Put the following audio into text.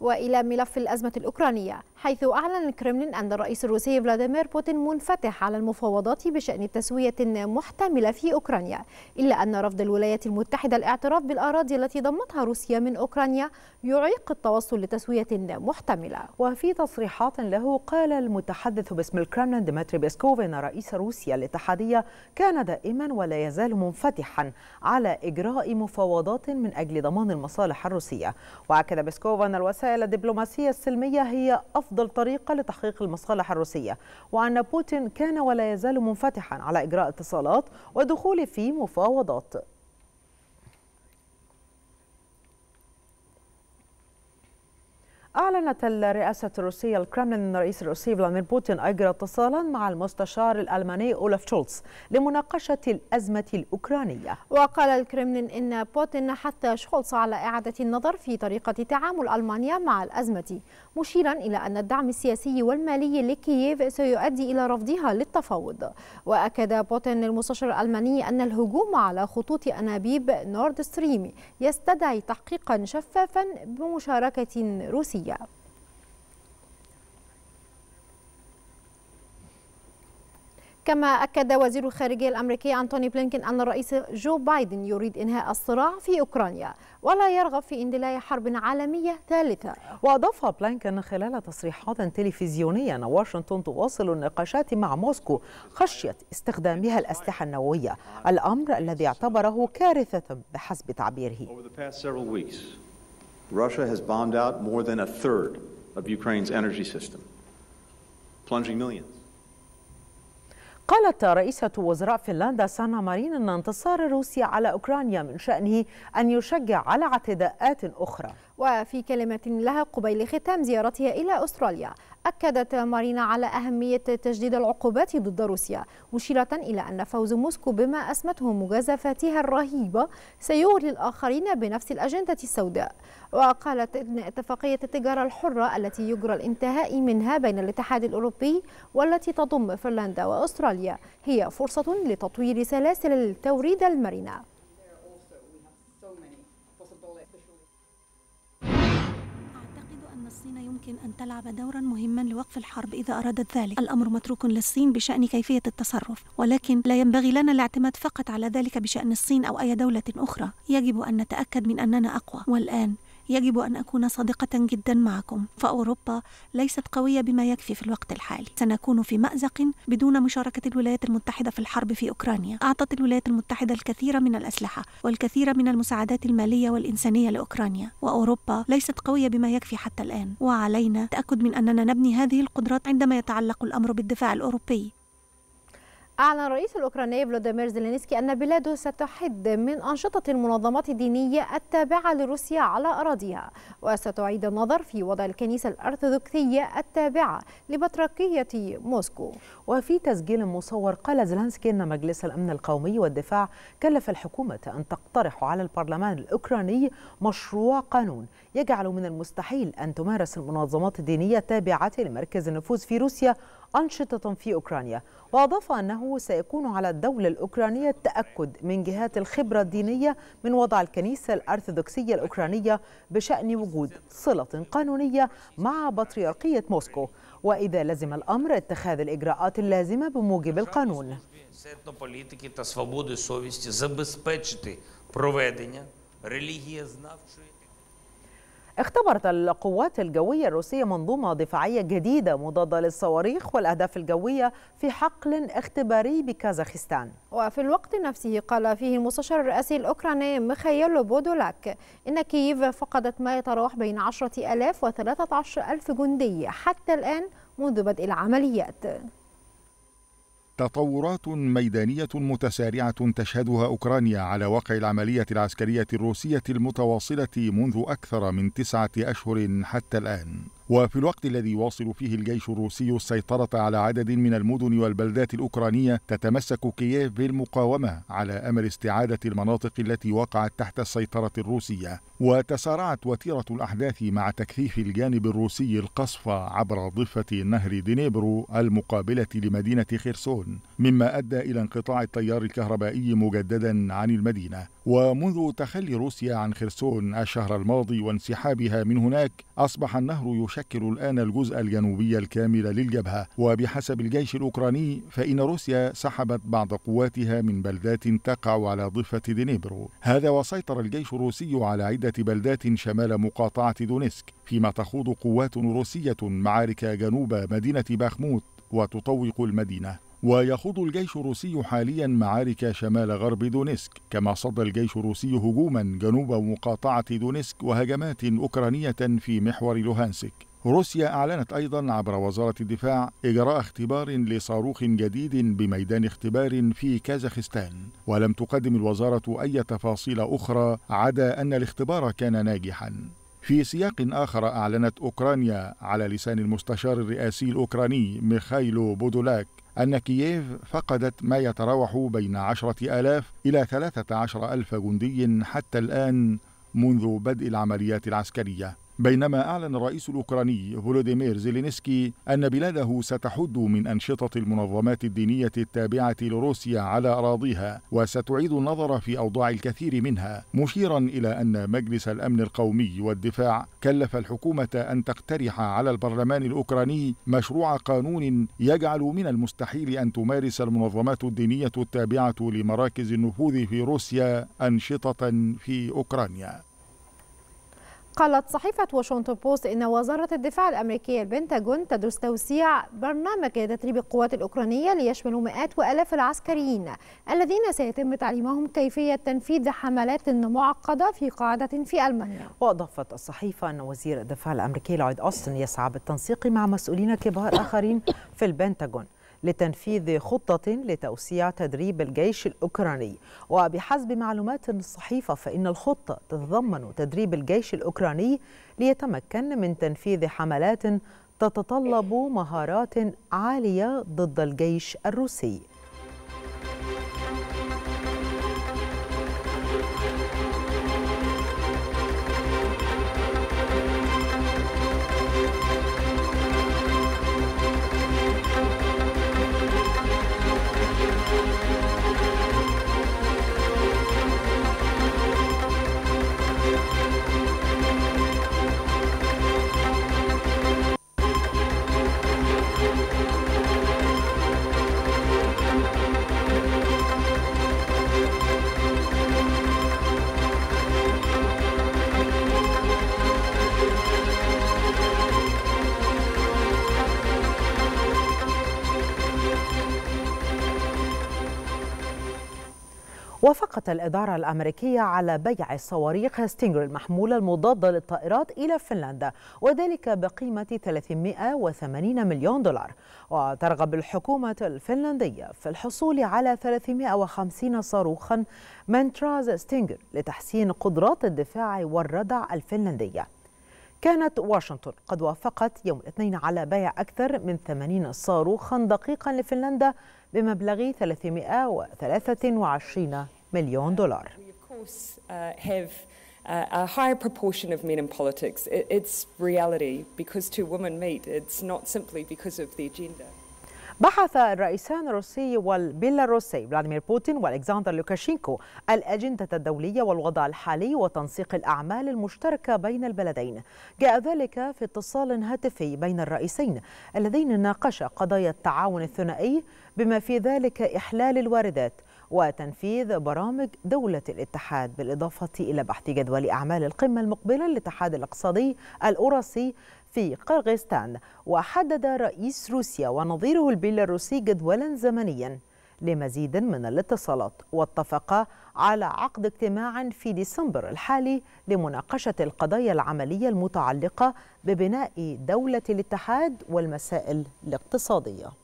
والى ملف الازمه الاوكرانيه حيث أعلن الكرملين أن الرئيس الروسي فلاديمير بوتين منفتح على المفاوضات بشأن تسوية محتملة في أوكرانيا إلا أن رفض الولايات المتحدة الاعتراف بالأراضي التي ضمتها روسيا من أوكرانيا يعيق التوصل لتسوية محتملة وفي تصريحات له قال المتحدث باسم الكرملين ديمتري بيسكوف إن رئيس روسيا الاتحادية كان دائما ولا يزال منفتحا على إجراء مفاوضات من أجل ضمان المصالح الروسية وأكد بيسكوف أن الوسائل الدبلوماسية السلمية هي أفضل أفضل طريقة لتحقيق المصالح الروسية وأن بوتين كان ولا يزال منفتحا على إجراء اتصالات والدخول في مفاوضات أعلنت الرئاسة الروسية الكرملين أن الرئيس الروسي فلاديمير بوتين أجرى اتصالا مع المستشار الألماني أولف شولتز لمناقشة الأزمة الأوكرانية وقال الكرملين أن بوتين حث شولتز على إعادة النظر في طريقة تعامل ألمانيا مع الأزمة مشيرا إلى أن الدعم السياسي والمالي لكييف سيؤدي إلى رفضها للتفاوض وأكد بوتين المستشار الألماني أن الهجوم على خطوط أنابيب نورد ستريم يستدعي تحقيقا شفافا بمشاركة روسية الرئاسية كما أكد وزير الخارجية الأمريكي أنتوني بلينكين أن الرئيس جو بايدن يريد إنهاء الصراع في أوكرانيا ولا يرغب في اندلاع حرب عالمية ثالثة وأضاف بلينكين خلال تصريحات تلفزيونية أن واشنطن تواصل النقاشات مع موسكو خشية استخدامها الأسلحة النووية الأمر الذي اعتبره كارثة بحسب تعبيره Russia has bombed out more than a third of Ukraine's energy system, plunging millions. قالت رئيسة وزراء فنلندا سانا مارين أن انتصار روسيا على أوكرانيا من شأنه أن يشجع على اعتداءات أخرى وفي كلمة لها قبيل ختام زيارتها إلى أستراليا أكدت مارينا على أهمية تجديد العقوبات ضد روسيا مشيرة إلى أن فوز موسكو بما أسمته مجازفاتها الرهيبة سيغري الآخرين بنفس الأجندة السوداء وقالت أن اتفاقية التجارة الحرة التي يجرى الانتهاء منها بين الاتحاد الأوروبي والتي تضم فنلندا وأستراليا هي فرصة لتطوير سلاسل التوريد المرنة الصين يمكن أن تلعب دورا مهما لوقف الحرب إذا أرادت ذلك الأمر متروك للصين بشأن كيفية التصرف ولكن لا ينبغي لنا الاعتماد فقط على ذلك بشأن الصين أو أي دولة أخرى يجب أن نتأكد من أننا أقوى والآن يجب أن أكون صادقة جدا معكم فأوروبا ليست قوية بما يكفي في الوقت الحالي سنكون في مأزق بدون مشاركة الولايات المتحدة في الحرب في أوكرانيا أعطت الولايات المتحدة الكثير من الأسلحة والكثير من المساعدات المالية والإنسانية لأوكرانيا وأوروبا ليست قوية بما يكفي حتى الآن وعلينا التأكد من أننا نبني هذه القدرات عندما يتعلق الأمر بالدفاع الأوروبي أعلن الرئيس الأوكراني فلوديمير زيلينسكي أن بلاده ستحد من أنشطة المنظمات الدينية التابعة لروسيا على أراضيها وستعيد النظر في وضع الكنيسة الأرثوذكسية التابعة لبطريركية موسكو وفي تسجيل مصور قال زيلينسكي أن مجلس الأمن القومي والدفاع كلف الحكومة أن تقترح على البرلمان الأوكراني مشروع قانون يجعل من المستحيل أن تمارس المنظمات الدينية التابعة لمركز النفوذ في روسيا أنشطة في أوكرانيا وأضاف أنه سيكون على الدولة الأوكرانية التأكد من جهات الخبرة الدينية من وضع الكنيسة الأرثوذكسية الأوكرانية بشأن وجود صلة قانونية مع بطريركية موسكو وإذا لزم الأمر اتخاذ الإجراءات اللازمة بموجب القانون اختبرت القوات الجوية الروسية منظومة دفاعية جديدة مضادة للصواريخ والأهداف الجوية في حقل اختباري بكازاخستان وفي الوقت نفسه قال فيه المستشار الرئاسي الأوكراني ميخائيل بودولاك إن كييف فقدت ما يتراوح بين 10 ألاف و 13 ألف جندي حتى الآن منذ بدء العمليات تطورات ميدانية متسارعة تشهدها أوكرانيا على وقع العملية العسكرية الروسية المتواصلة منذ أكثر من تسعة أشهر حتى الآن وفي الوقت الذي يواصل فيه الجيش الروسي السيطرة على عدد من المدن والبلدات الأوكرانية تتمسك كييف بالمقاومة على أمل استعادة المناطق التي وقعت تحت السيطرة الروسية وتسارعت وتيرة الأحداث مع تكثيف الجانب الروسي القصف عبر ضفة نهر دنيبرو المقابلة لمدينة خيرسون مما أدى إلى انقطاع التيار الكهربائي مجددا عن المدينة ومنذ تخلي روسيا عن خرسون الشهر الماضي وانسحابها من هناك أصبح النهر يشكل تشكل الآن الجزء الجنوبي الكامل للجبهة وبحسب الجيش الأوكراني فإن روسيا سحبت بعض قواتها من بلدات تقع على ضفة دنيبرو هذا وسيطر الجيش الروسي على عدة بلدات شمال مقاطعة دونيسك فيما تخوض قوات روسية معارك جنوب مدينة باخموت وتطوق المدينة ويخوض الجيش الروسي حاليا معارك شمال غرب دونيسك كما صد الجيش الروسي هجوما جنوب مقاطعة دونيسك وهجمات أوكرانية في محور لوهانسك روسيا أعلنت أيضا عبر وزارة الدفاع إجراء اختبار لصاروخ جديد بميدان اختبار في كازاخستان ولم تقدم الوزارة أي تفاصيل أخرى عدا أن الاختبار كان ناجحا في سياق آخر أعلنت أوكرانيا على لسان المستشار الرئاسي الأوكراني ميخايلو بودولاك أن كييف فقدت ما يتراوح بين عشرة آلاف إلى ثلاثة عشر ألف جندي حتى الآن منذ بدء العمليات العسكرية بينما أعلن الرئيس الأوكراني فولوديمير زيلينسكي أن بلاده ستحد من أنشطة المنظمات الدينية التابعة لروسيا على أراضيها وستعيد النظر في أوضاع الكثير منها مشيرا إلى أن مجلس الأمن القومي والدفاع كلف الحكومة أن تقترح على البرلمان الأوكراني مشروع قانون يجعل من المستحيل أن تمارس المنظمات الدينية التابعة لمراكز النفوذ في روسيا أنشطة في أوكرانيا قالت صحيفة واشنطن بوست إن وزارة الدفاع الأمريكية البنتاجون تدرس توسيع برنامج تدريب القوات الأوكرانية ليشمل مئات وآلاف العسكريين الذين سيتم تعليمهم كيفية تنفيذ حملات معقدة في قاعدة في ألمانيا وأضافت الصحيفة أن وزير الدفاع الأمريكي لويد أوستن يسعى بالتنسيق مع مسؤولين كبار آخرين في البنتاجون لتنفيذ خطة لتوسيع تدريب الجيش الأوكراني وبحسب معلومات الصحيفة فإن الخطة تتضمن تدريب الجيش الأوكراني ليتمكن من تنفيذ حملات تتطلب مهارات عالية ضد الجيش الروسي وافقت الإدارة الأمريكية على بيع الصواريخ ستينجر المحمولة المضادة للطائرات إلى فنلندا وذلك بقيمة 380 مليون دولار وترغب الحكومة الفنلندية في الحصول على 350 صاروخا من تراز ستينجر لتحسين قدرات الدفاع والردع الفنلندية كانت واشنطن قد وافقت يوم الاثنين على بيع أكثر من 80 صاروخا دقيقا لفنلندا بمبلغ 323 مليون دولار a higher proportion of men in politics. It's reality because two women meet. It's not simply because of their gender. بحث الرئيسان الروسي والبيلاروسي فلاديمير بوتين والكسندر لوكاشينكو الأجندة الدولية والوضع الحالي وتنسيق الأعمال المشتركة بين البلدين جاء ذلك في اتصال هاتفي بين الرئيسين اللذين ناقشا قضايا التعاون الثنائي بما في ذلك إحلال الواردات وتنفيذ برامج دولة الاتحاد بالإضافة إلى بحث جدول أعمال القمة المقبلة للاتحاد الاقتصادي الأوراسي في قرغستان وحدد رئيس روسيا ونظيره البيلاروسي جدولا زمنيا لمزيد من الاتصالات واتفقا على عقد اجتماع في ديسمبر الحالي لمناقشة القضايا العملية المتعلقة ببناء دولة الاتحاد والمسائل الاقتصادية